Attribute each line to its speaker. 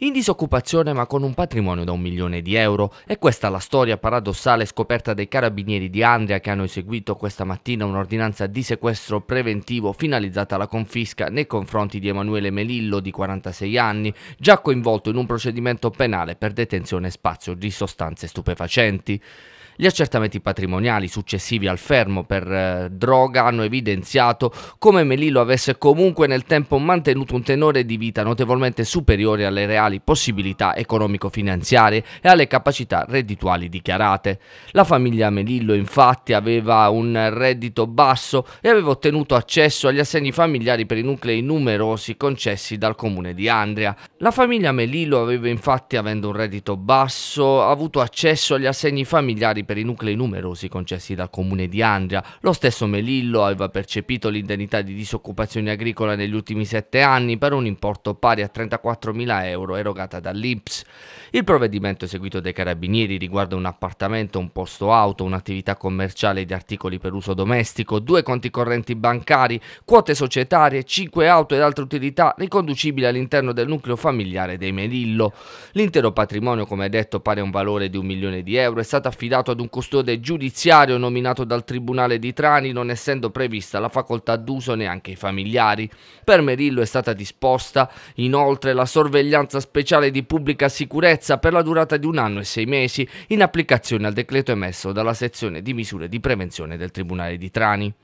Speaker 1: in disoccupazione ma con un patrimonio da un milione di euro. E questa è la storia paradossale scoperta dai carabinieri di Andria che hanno eseguito questa mattina un'ordinanza di sequestro preventivo finalizzata alla confisca nei confronti di Emanuele Melillo di 46 anni, già coinvolto in un procedimento penale per detenzione spazio di sostanze stupefacenti. Gli accertamenti patrimoniali successivi al fermo per eh, droga hanno evidenziato come Melillo avesse comunque nel tempo mantenuto un tenore di vita notevolmente superiore alle reali professionali, possibilità economico-finanziarie e alle capacità reddituali dichiarate. La famiglia Melillo infatti aveva un reddito basso e aveva ottenuto accesso agli assegni familiari per i nuclei numerosi concessi dal comune di Andria. La famiglia Melillo aveva infatti, avendo un reddito basso, avuto accesso agli assegni familiari per i nuclei numerosi concessi dal comune di Andria. Lo stesso Melillo aveva percepito l'indennità di disoccupazione agricola negli ultimi sette anni per un importo pari a 34.000 euro erogata dall'Inps. Il provvedimento eseguito dai carabinieri riguarda un appartamento, un posto auto, un'attività commerciale di articoli per uso domestico, due conti correnti bancari, quote societarie, cinque auto ed altre utilità riconducibili all'interno del nucleo familiare dei Merillo. L'intero patrimonio, come detto, pare un valore di un milione di euro, è stato affidato ad un custode giudiziario nominato dal Tribunale di Trani, non essendo prevista la facoltà d'uso neanche ai familiari. Per Merillo è stata disposta inoltre la sorveglianza speciale speciale di pubblica sicurezza per la durata di un anno e sei mesi, in applicazione al decreto emesso dalla sezione di misure di prevenzione del Tribunale di Trani.